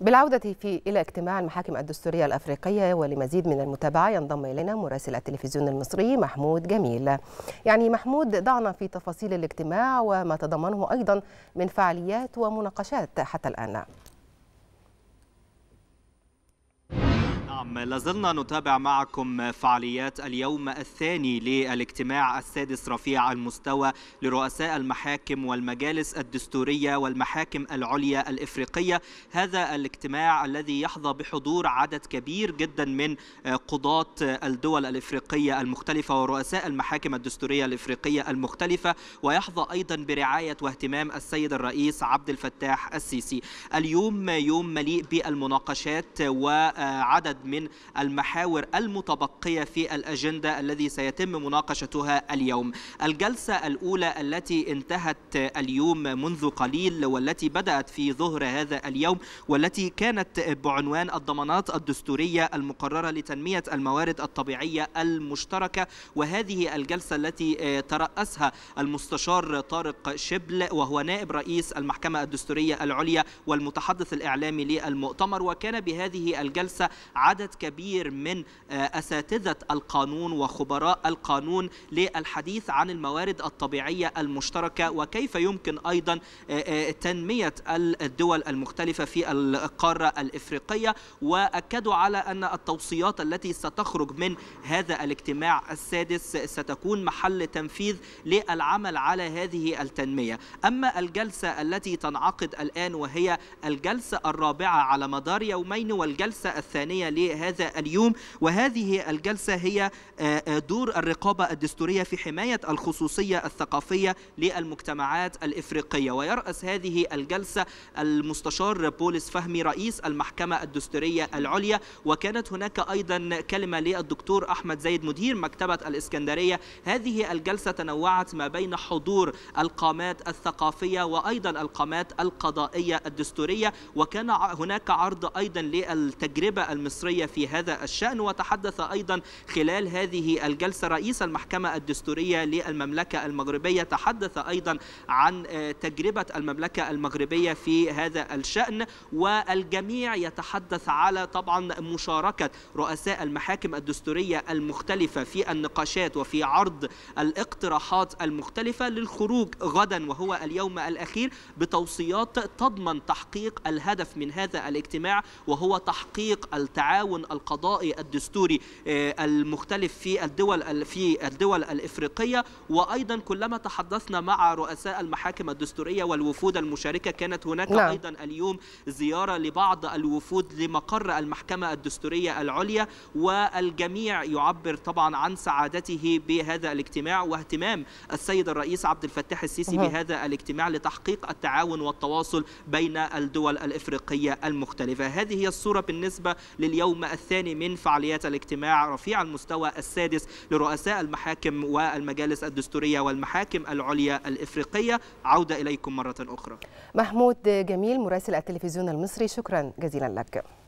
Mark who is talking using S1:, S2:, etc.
S1: بالعودة في إلى اجتماع المحاكم الدستورية الأفريقية ولمزيد من المتابعة ينضم إلينا مراسل التلفزيون المصري محمود جميل يعني محمود ضعنا في تفاصيل الاجتماع وما تضمنه أيضا من فعاليات ومناقشات حتى الآن
S2: نعم لازلنا نتابع معكم فعاليات اليوم الثاني للاجتماع السادس رفيع المستوى لرؤساء المحاكم والمجالس الدستورية والمحاكم العليا الإفريقية هذا الاجتماع الذي يحظى بحضور عدد كبير جدا من قضاة الدول الإفريقية المختلفة ورؤساء المحاكم الدستورية الإفريقية المختلفة ويحظى أيضا برعاية واهتمام السيد الرئيس عبد الفتاح السيسي اليوم يوم مليء بالمناقشات وعدد من المحاور المتبقية في الأجندة الذي سيتم مناقشتها اليوم الجلسة الأولى التي انتهت اليوم منذ قليل والتي بدأت في ظهر هذا اليوم والتي كانت بعنوان الضمانات الدستورية المقررة لتنمية الموارد الطبيعية المشتركة وهذه الجلسة التي ترأسها المستشار طارق شبل وهو نائب رئيس المحكمة الدستورية العليا والمتحدث الإعلامي للمؤتمر وكان بهذه الجلسة عدد عدد كبير من آه، أساتذة القانون وخبراء القانون للحديث عن الموارد الطبيعية المشتركة وكيف يمكن أيضا آه، آه، تنمية الدول المختلفة في القارة الإفريقية وأكدوا على أن التوصيات التي ستخرج من هذا الاجتماع السادس ستكون محل تنفيذ للعمل على هذه التنمية أما الجلسة التي تنعقد الآن وهي الجلسة الرابعة على مدار يومين والجلسة الثانية هذا اليوم وهذه الجلسة هي آه، آه، دور الرقابة الدستورية في حماية الخصوصية الثقافية للمجتمعات الإفريقية ويرأس هذه الجلسة المستشار بولس فهمي رئيس المحكمة الدستورية العليا وكانت هناك أيضا كلمة للدكتور أحمد زيد مدير مكتبة الإسكندرية هذه الجلسة تنوعت ما بين حضور القامات الثقافية وأيضا القامات القضائية الدستورية وكان هناك عرض أيضا للتجربة المصرية الدستورية في هذا الشأن وتحدث أيضا خلال هذه الجلسة رئيس المحكمة الدستورية للمملكة المغربية تحدث أيضا عن آه، تجربة المملكة المغربية في هذا الشأن والجميع يتحدث على طبعا مشاركة رؤساء المحاكم الدستورية المختلفة في النقاشات وفي عرض الاقتراحات المختلفة للخروج غدا وهو اليوم الأخير بتوصيات تضمن تحقيق الهدف من هذا الاجتماع وهو تحقيق التعاون التعاون القضائي الدستوري آه، المختلف في الدول في الدول الافريقيه وايضا كلما تحدثنا مع رؤساء المحاكم الدستوريه والوفود المشاركه كانت هناك لا. نعم. ايضا اليوم زياره لبعض الوفود لمقر المحكمه الدستوريه العليا والجميع يعبر طبعا عن سعادته بهذا الاجتماع واهتمام السيد الرئيس عبد الفتاح السيسي بهذا الاجتماع لتحقيق التعاون والتواصل بين الدول الافريقيه المختلفه هذه هي الصوره بالنسبه لليوم ثم الثاني من فعاليات الاجتماع رفيع المستوى السادس لرؤساء المحاكم والمجالس الدستورية والمحاكم العليا الإفريقية عودة إليكم مرة أخرى
S1: محمود جميل مراسل التلفزيون المصري شكرا جزيلا لك